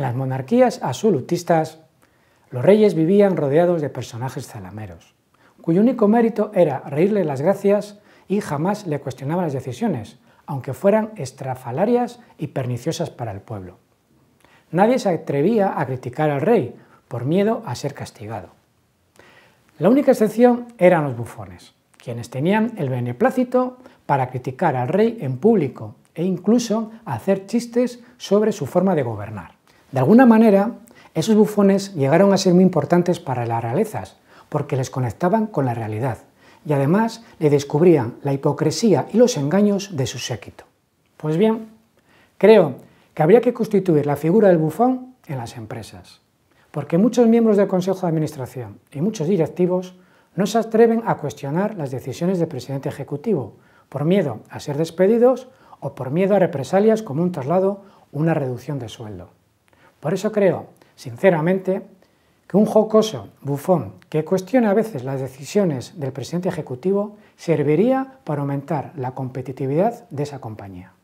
En las monarquías absolutistas, los reyes vivían rodeados de personajes zalameros, cuyo único mérito era reírle las gracias y jamás le cuestionaban las decisiones, aunque fueran estrafalarias y perniciosas para el pueblo. Nadie se atrevía a criticar al rey por miedo a ser castigado. La única excepción eran los bufones, quienes tenían el beneplácito para criticar al rey en público e incluso hacer chistes sobre su forma de gobernar. De alguna manera, esos bufones llegaron a ser muy importantes para las realezas, porque les conectaban con la realidad y además le descubrían la hipocresía y los engaños de su séquito. Pues bien, creo que habría que constituir la figura del bufón en las empresas, porque muchos miembros del Consejo de Administración y muchos directivos no se atreven a cuestionar las decisiones del presidente ejecutivo, por miedo a ser despedidos o por miedo a represalias como un traslado o una reducción de sueldo. Por eso creo, sinceramente, que un jocoso bufón que cuestiona a veces las decisiones del presidente ejecutivo serviría para aumentar la competitividad de esa compañía.